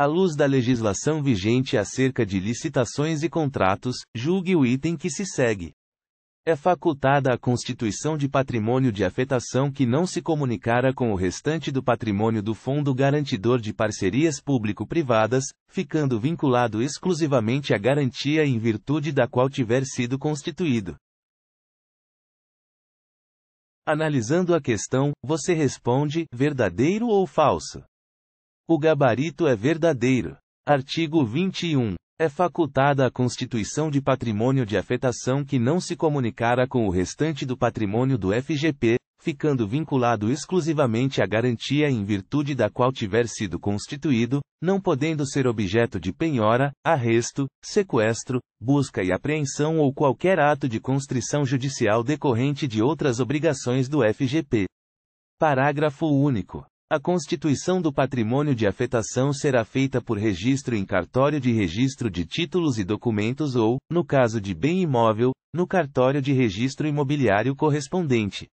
À luz da legislação vigente acerca de licitações e contratos, julgue o item que se segue. É facultada a constituição de patrimônio de afetação que não se comunicara com o restante do patrimônio do Fundo Garantidor de Parcerias Público-Privadas, ficando vinculado exclusivamente à garantia em virtude da qual tiver sido constituído. Analisando a questão, você responde: verdadeiro ou falso? O gabarito é verdadeiro. Artigo 21. É facultada a constituição de patrimônio de afetação que não se comunicara com o restante do patrimônio do FGP, ficando vinculado exclusivamente à garantia em virtude da qual tiver sido constituído, não podendo ser objeto de penhora, arresto, sequestro, busca e apreensão ou qualquer ato de constrição judicial decorrente de outras obrigações do FGP. Parágrafo único. A constituição do patrimônio de afetação será feita por registro em cartório de registro de títulos e documentos ou, no caso de bem imóvel, no cartório de registro imobiliário correspondente.